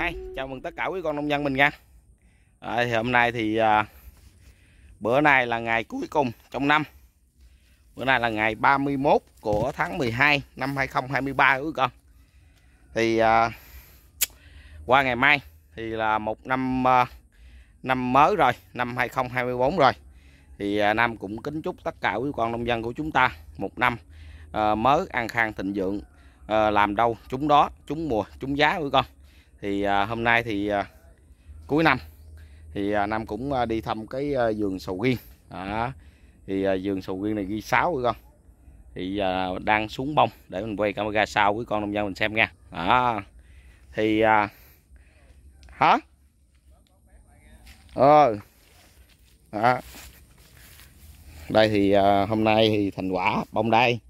Hi, chào mừng tất cả quý con nông dân mình nha à, thì hôm nay thì à, bữa nay là ngày cuối cùng trong năm bữa nay là ngày 31 của tháng 12 năm 2023 quý con thì à, qua ngày mai thì là một năm à, năm mới rồi năm 2024 rồi thì à, Nam cũng kính chúc tất cả quý con nông dân của chúng ta một năm à, mới an khang thịnh vượng Ờ, làm đâu trúng đó trúng mùa trúng giá của con thì à, hôm nay thì à, cuối năm thì à, Nam cũng à, đi thăm cái vườn sầu riêng à, thì vườn sầu riêng này ghi 6 của con thì đang xuống bông để mình quay camera sau với con nông dân mình xem nha à, thì hả ờ à, đây thì hôm nay thì thành quả bông đây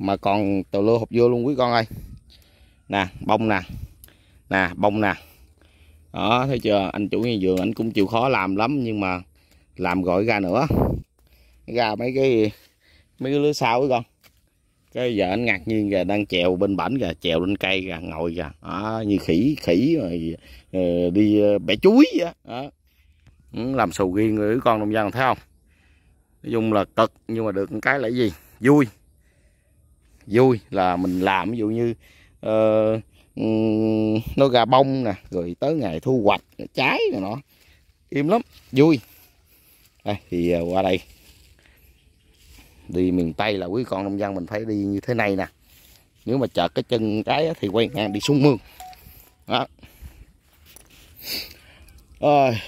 mà còn tàu lô hộp vô luôn quý con ơi nè bông nè nè bông nè đó thấy chưa anh chủ nhà vườn anh cũng chịu khó làm lắm nhưng mà làm gọi ra nữa ra mấy cái mấy cái lứa sau con cái giờ anh ngạc nhiên kìa đang chèo bên bển kìa chèo lên cây kìa ngồi kìa đó, như khỉ khỉ rồi ờ, đi ờ, bẻ chuối vậy ừ, làm sầu riêng người con nông dân thấy không nói chung là cực nhưng mà được cái là gì vui vui là mình làm ví dụ như uh, nó ra bông nè rồi tới ngày thu hoạch trái này nọ im lắm vui đây, thì à, qua đây đi miền tây là quý con nông dân mình phải đi như thế này nè nếu mà chợt cái chân trái thì quay ngang đi xuống mương đó rồi à.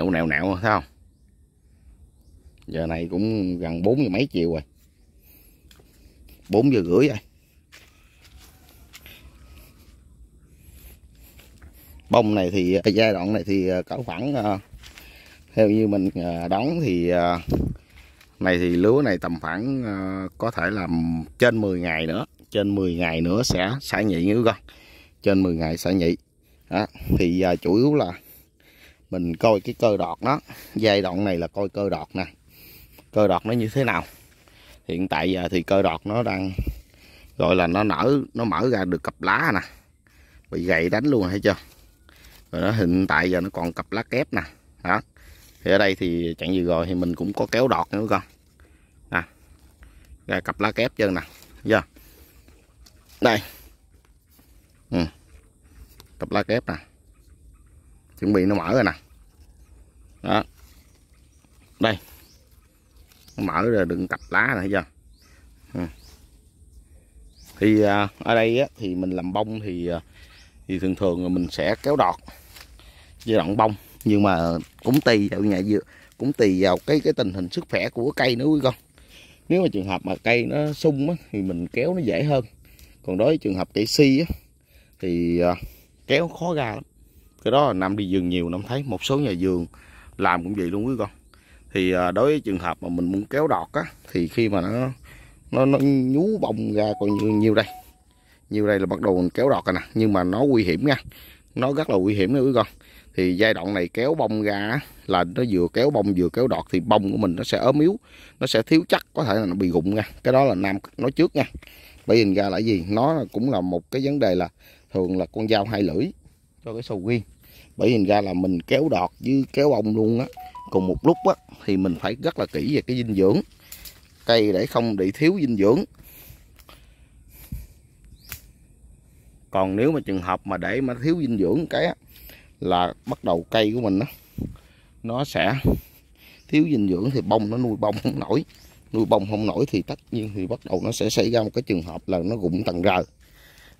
nẹo nẹo nẹo thấy không giờ này cũng gần bốn giờ mấy chiều rồi bốn giờ rưỡi rồi bông này thì giai đoạn này thì ờ, cỡ khoảng ờ, theo như mình ờ, đón thì này thì lúa này tầm khoảng có thể là trên 10 ngày nữa trên 10 ngày nữa sẽ xả nhị như con trên 10 ngày xả nhị đó. thì chủ yếu là mình coi cái cơ đọt nó giai đoạn này là coi cơ đọt nè cơ đọt nó như thế nào hiện tại giờ à, thì cơ đọt nó đang gọi là nó nở nó mở ra được cặp lá nè bị gậy đánh luôn hay chưa rồi nó hiện tại giờ nó còn cặp lá kép nè đó thì ở đây thì chẳng gì rồi thì mình cũng có kéo đọt nữa con nè ra cặp lá kép chân nè giờ đây ừ. cặp lá kép nè chuẩn bị nó mở rồi nè đó đây nó mở rồi đừng cặp lá này thấy chưa ừ. thì à, ở đây á, thì mình làm bông thì à, thì thường thường mình sẽ kéo đọt giai đoạn bông nhưng mà cũng tùy vào nhà dừa cũng tùy vào cái cái tình hình sức khỏe của cây nữa quý con nếu mà trường hợp mà cây nó sung á, thì mình kéo nó dễ hơn còn đối với trường hợp cây si á, thì à, kéo khó ra lắm cái đó là năm đi vườn nhiều năm thấy một số nhà vườn làm cũng vậy luôn quý con thì à, đối với trường hợp mà mình muốn kéo đọt á thì khi mà nó nó, nó nhú bông ra còn nhiều, nhiều đây nhiều đây là bắt đầu mình kéo đọt rồi nè nhưng mà nó nguy hiểm nha nó rất là nguy hiểm nữa quý con thì giai đoạn này kéo bông ra là nó vừa kéo bông vừa kéo đọt thì bông của mình nó sẽ ốm yếu nó sẽ thiếu chắc có thể là nó bị rụng nha cái đó là nam nói trước nha bởi nhìn ra là gì nó cũng là một cái vấn đề là thường là con dao hai lưỡi cho cái sầu riêng bởi vì ra là mình kéo đọt với kéo bông luôn á cùng một lúc á thì mình phải rất là kỹ về cái dinh dưỡng cây để không bị thiếu dinh dưỡng còn nếu mà trường hợp mà để mà thiếu dinh dưỡng cái á, là bắt đầu cây của mình á nó sẽ thiếu dinh dưỡng thì bông nó nuôi bông không nổi nuôi bông không nổi thì tất nhiên thì bắt đầu nó sẽ xảy ra một cái trường hợp là nó rụng tầng rờ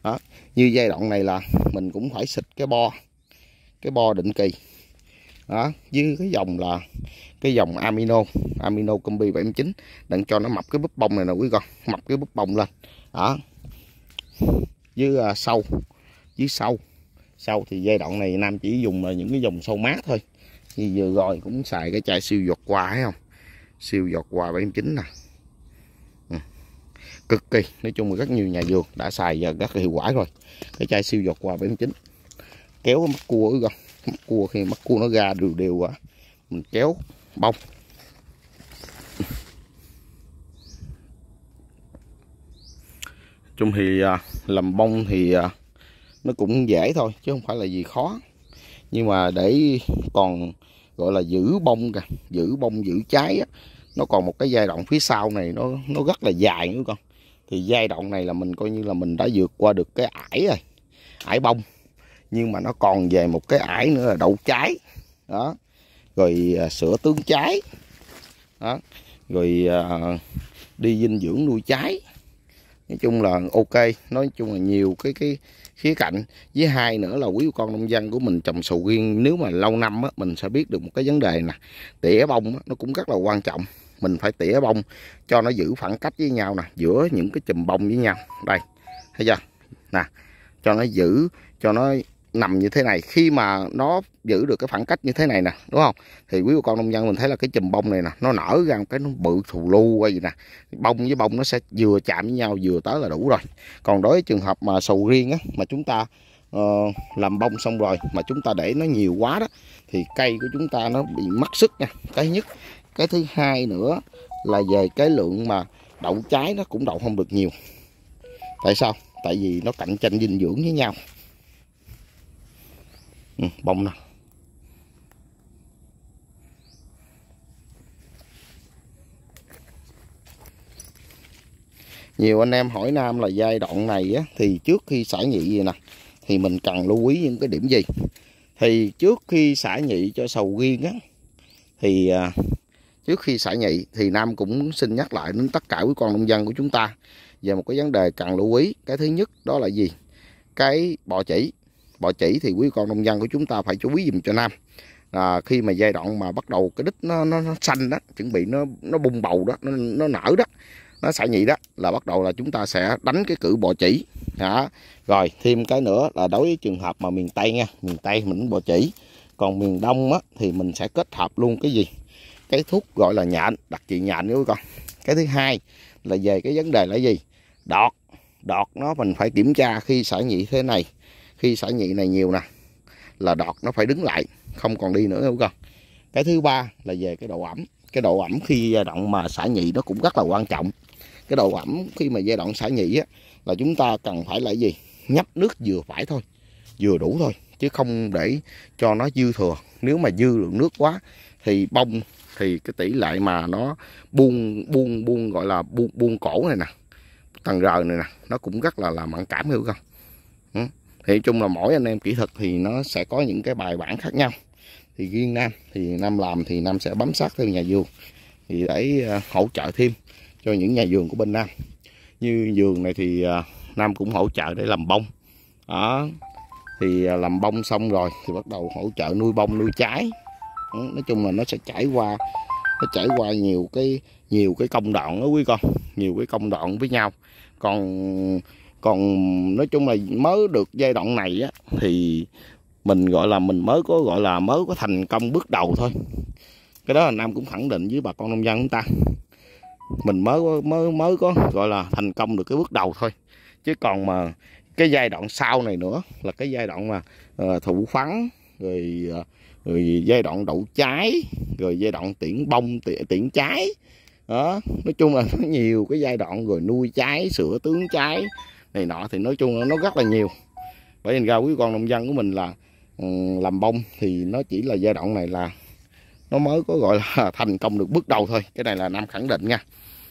đó như giai đoạn này là mình cũng phải xịt cái bo cái bo định kỳ đó với cái dòng là cái dòng amino amino combi 79 đừng cho nó mập cái búp bông này nè quý con mập cái búp bông lên đó với uh, sâu với sâu sâu thì giai đoạn này nam chỉ dùng là những cái dòng sâu mát thôi như vừa rồi cũng xài cái chai siêu giọt qua thấy không siêu giọt qua 79 nè cực kỳ nói chung là rất nhiều nhà vườn đã xài và rất là hiệu quả rồi cái chai siêu giọt qua 79 kéo cái mắt cua gần mắt cua khi mắt cua nó ra đều đều quá à. mình kéo bông chung thì à, làm bông thì à, nó cũng dễ thôi chứ không phải là gì khó nhưng mà để còn gọi là giữ bông kìa giữ bông giữ trái á, nó còn một cái giai đoạn phía sau này nó nó rất là dài nữa con thì giai đoạn này là mình coi như là mình đã vượt qua được cái ải rồi ải bông nhưng mà nó còn về một cái ải nữa là đậu trái đó rồi à, sữa tương trái đó rồi à, đi dinh dưỡng nuôi trái nói chung là ok nói chung là nhiều cái cái khía cạnh với hai nữa là quý con nông dân của mình trồng sầu riêng nếu mà lâu năm á, mình sẽ biết được một cái vấn đề nè tỉa bông á, nó cũng rất là quan trọng mình phải tỉa bông cho nó giữ khoảng cách với nhau nè giữa những cái chùm bông với nhau đây thấy chưa nè cho nó giữ cho nó nằm như thế này khi mà nó giữ được cái khoảng cách như thế này nè đúng không thì quý bà con nông dân mình thấy là cái chùm bông này nè nó nở ra một cái nó bự thù lu hay gì nè bông với bông nó sẽ vừa chạm với nhau vừa tới là đủ rồi còn đối với trường hợp mà sầu riêng á mà chúng ta uh, làm bông xong rồi mà chúng ta để nó nhiều quá đó thì cây của chúng ta nó bị mất sức nha cái nhất cái thứ hai nữa là về cái lượng mà đậu trái nó cũng đậu không được nhiều tại sao tại vì nó cạnh tranh dinh dưỡng với nhau ừ, bông nào nhiều anh em hỏi nam là giai đoạn này á, thì trước khi xả nhị gì nè thì mình cần lưu ý những cái điểm gì thì trước khi xả nhị cho sầu riêng á thì à, trước khi xả nhị thì Nam cũng xin nhắc lại đến tất cả quý con nông dân của chúng ta về một cái vấn đề cần lưu ý. Cái thứ nhất đó là gì? Cái bọ chỉ. Bọ chỉ thì quý con nông dân của chúng ta phải chú ý dùm cho Nam. À, khi mà giai đoạn mà bắt đầu cái đít nó, nó, nó xanh đó, chuẩn bị nó nó bung bầu đó, nó, nó nở đó, nó xả nhị đó là bắt đầu là chúng ta sẽ đánh cái cự bọ chỉ. Đó. Rồi thêm cái nữa là đối với trường hợp mà miền Tây nha, miền Tây mình bọ chỉ. Còn miền Đông á, thì mình sẽ kết hợp luôn cái gì? cái thuốc gọi là nhện đặc trị nhện nếu con cái thứ hai là về cái vấn đề là gì đọt đọt nó mình phải kiểm tra khi sải nhị thế này khi sải nhị này nhiều nè là đọt nó phải đứng lại không còn đi nữa đúng con. cái thứ ba là về cái độ ẩm cái độ ẩm khi giai đoạn mà sải nhị nó cũng rất là quan trọng cái độ ẩm khi mà giai đoạn sải nhị á, là chúng ta cần phải là gì nhấp nước vừa phải thôi vừa đủ thôi chứ không để cho nó dư thừa nếu mà dư lượng nước quá thì bông thì cái tỷ lệ mà nó buông buông buông gọi là buông buông cổ này nè tầng rờ này nè nó cũng rất là là mặn cảm hiểu không ừ. thì chung là mỗi anh em kỹ thuật thì nó sẽ có những cái bài bản khác nhau thì riêng nam thì nam làm thì nam sẽ bám sát theo nhà vườn thì để ờ, hỗ trợ thêm cho những nhà vườn của bên nam như vườn này thì ờ, nam cũng hỗ trợ để làm bông đó thì ờ, làm bông xong rồi thì bắt đầu hỗ trợ nuôi bông nuôi trái nói chung là nó sẽ trải qua nó trải qua nhiều cái nhiều cái công đoạn đó quý con nhiều cái công đoạn với nhau còn còn nói chung là mới được giai đoạn này á thì mình gọi là mình mới có gọi là mới có thành công bước đầu thôi cái đó là nam cũng khẳng định với bà con nông dân chúng ta mình mới mới mới có gọi là thành công được cái bước đầu thôi chứ còn mà cái giai đoạn sau này nữa là cái giai đoạn mà uh, thụ phấn rồi uh, rồi giai đoạn đậu trái rồi giai đoạn tiễn bông tiễn, trái đó nói chung là nó nhiều cái giai đoạn rồi nuôi trái sữa tướng trái này nọ thì nói chung là nó rất là nhiều bởi vì ra quý con nông dân của mình là ừ, làm bông thì nó chỉ là giai đoạn này là nó mới có gọi là thành công được bước đầu thôi cái này là nam khẳng định nha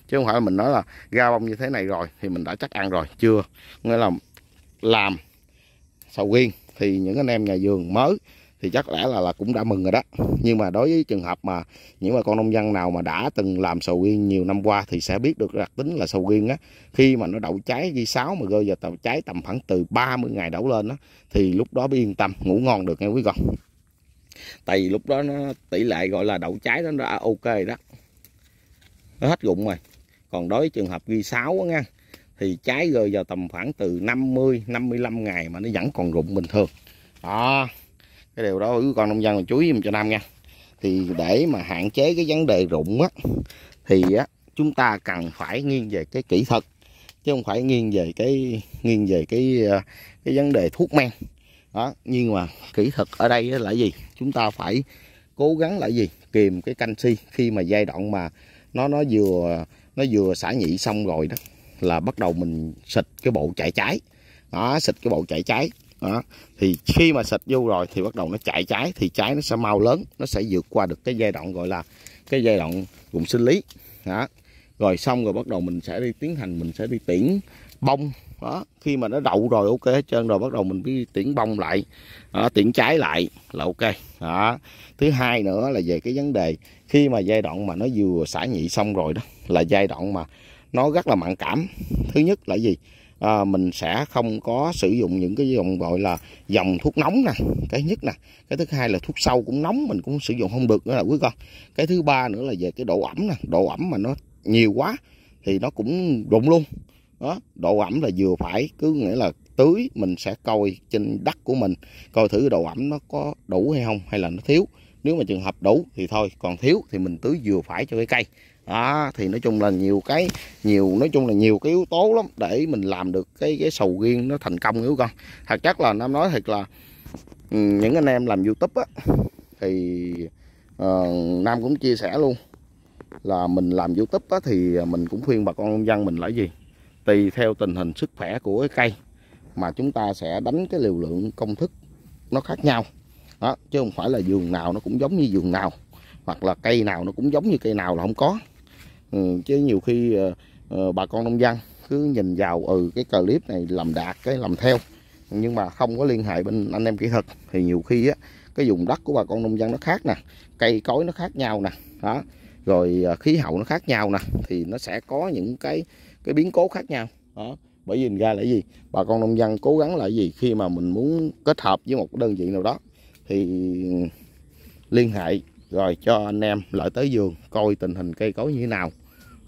chứ không phải là mình nói là ra bông như thế này rồi thì mình đã chắc ăn rồi chưa nghĩa là làm sầu riêng thì những anh em nhà vườn mới thì chắc lẽ là là cũng đã mừng rồi đó nhưng mà đối với trường hợp mà những bà con nông dân nào mà đã từng làm sầu riêng nhiều năm qua thì sẽ biết được đặc tính là sầu riêng á khi mà nó đậu trái ghi sáu mà rơi vào tàu trái tầm khoảng từ 30 ngày đậu lên đó thì lúc đó mới yên tâm ngủ ngon được nghe quý con tại vì lúc đó nó tỷ lệ gọi là đậu trái nó đã ok đó nó hết rụng rồi còn đối với trường hợp ghi sáu á nha thì trái rơi vào tầm khoảng từ 50 55 ngày mà nó vẫn còn rụng bình thường đó cái điều đó với con nông dân mình chú ý mình cho năm nha thì để mà hạn chế cái vấn đề rụng á thì á chúng ta cần phải nghiêng về cái kỹ thuật chứ không phải nghiêng về cái nghiêng về cái ờ, cái vấn đề thuốc men đó nhưng mà kỹ thuật ở đây là gì chúng ta phải cố gắng là gì kìm cái canxi khi mà giai đoạn mà nó nó vừa nó vừa xả nhị xong rồi đó là bắt đầu mình xịt cái bộ chạy trái đó xịt cái bộ chạy trái đó thì khi mà xịt vô rồi thì bắt đầu nó chạy trái thì trái nó sẽ mau lớn nó sẽ vượt qua được cái giai đoạn gọi là cái giai đoạn vùng sinh lý đó rồi xong rồi bắt đầu mình sẽ đi tiến hành mình sẽ đi tiễn bông đó khi mà nó đậu rồi ok hết trơn rồi bắt đầu mình đi tiễn bông lại đó, tiễn trái lại là ok đó thứ hai nữa là về cái vấn đề khi mà giai đoạn mà nó vừa xả nhị xong rồi đó là giai đoạn mà nó rất là mặn cảm thứ nhất là gì à, mình sẽ không có sử dụng những cái dòng gọi là dòng thuốc nóng nè cái nhất nè cái thứ hai là thuốc sâu cũng nóng mình cũng sử dụng không được nữa là quý con cái thứ ba nữa là về cái độ ẩm nè độ ẩm mà nó nhiều quá thì nó cũng rụng luôn đó độ ẩm là vừa phải cứ nghĩa là tưới mình sẽ coi trên đất của mình coi thử độ ẩm nó có đủ hay không hay là nó thiếu nếu mà trường hợp đủ thì thôi còn thiếu thì mình tưới vừa phải cho cái cây đó thì nói chung là nhiều cái nhiều nói chung là nhiều cái yếu tố lắm để mình làm được cái cái sầu riêng nó thành công hiểu con thật chắc là nam nói thật là ừ, những anh em làm youtube á thì uh, nam cũng chia sẻ luôn là mình làm youtube á, thì mình cũng khuyên bà con nông dân mình là gì tùy theo tình hình sức khỏe của cái cây mà chúng ta sẽ đánh cái liều lượng công thức nó khác nhau đó, chứ không phải là vườn nào nó cũng giống như vườn nào hoặc là cây nào nó cũng giống như cây nào là không có Ừ, chứ nhiều khi ờ, ờ, bà con nông dân cứ nhìn vào ừ cái clip này làm đạt cái làm theo nhưng mà không có liên hệ bên anh em kỹ thuật thì nhiều khi á cái vùng đất của bà con nông dân nó khác nè cây cối nó khác nhau nè đó rồi ờ, khí hậu nó khác nhau nè thì nó sẽ có những cái cái biến cố khác nhau đó bởi vì ra là gì bà con nông dân cố gắng là gì khi mà mình muốn kết hợp với một đơn vị nào đó thì liên hệ rồi cho anh em lại tới vườn coi tình hình cây cối như thế nào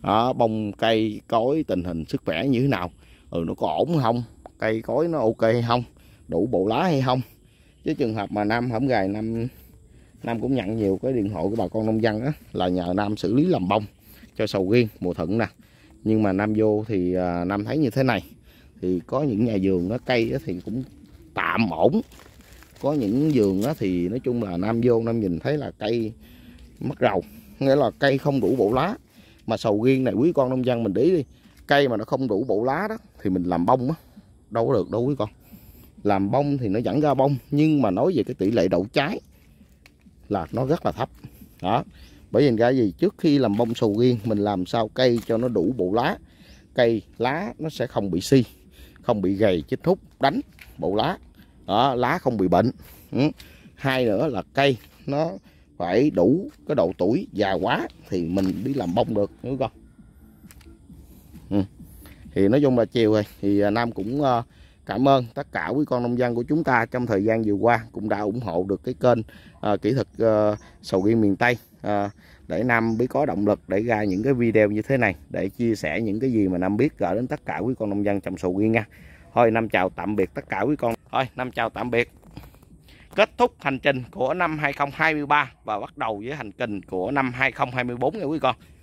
đó, bông cây cối tình hình sức khỏe như thế nào ừ nó có ổn không cây cối nó ok hay không đủ bộ lá hay không chứ trường hợp mà nam hổng gài năm nam cũng nhận nhiều cái điện thoại của bà con nông dân á là nhờ nam xử lý làm bông cho sầu riêng mùa thuận nè nhưng mà nam vô thì à, nam thấy như thế này thì có những nhà vườn nó cây thì cũng tạm ổn có những vườn á, thì nói chung là nam vô nam nhìn thấy là cây mất rầu nghĩa là cây không đủ bộ lá mà sầu riêng này quý con nông dân mình để đi cây mà nó không đủ bộ lá đó thì mình làm bông á đâu có được đâu quý con làm bông thì nó vẫn ra bông nhưng mà nói về cái tỷ lệ đậu trái là nó rất là thấp đó bởi vì cái gì trước khi làm bông sầu riêng mình làm sao cây cho nó đủ bộ lá cây lá nó sẽ không bị si không bị gầy chích thúc đánh bộ lá đó, lá không bị bệnh ừ. hai nữa là cây nó phải đủ cái độ tuổi già quá thì mình đi làm bông được đúng con. Ừ. thì nói chung là chiều rồi thì à, nam cũng ờ, cảm ơn tất cả quý con nông dân của chúng ta trong thời gian vừa qua cũng đã ủng hộ được cái kênh uh, kỹ thuật uh, sầu riêng miền tây uh, để nam mới có động lực để ra những cái video như thế này để chia sẻ những cái gì mà nam biết gửi đến tất cả quý con nông dân trong sầu riêng nha thôi năm chào tạm biệt tất cả quý con thôi năm chào tạm biệt kết thúc hành trình của năm 2023 và bắt đầu với hành trình của năm 2024 nha quý con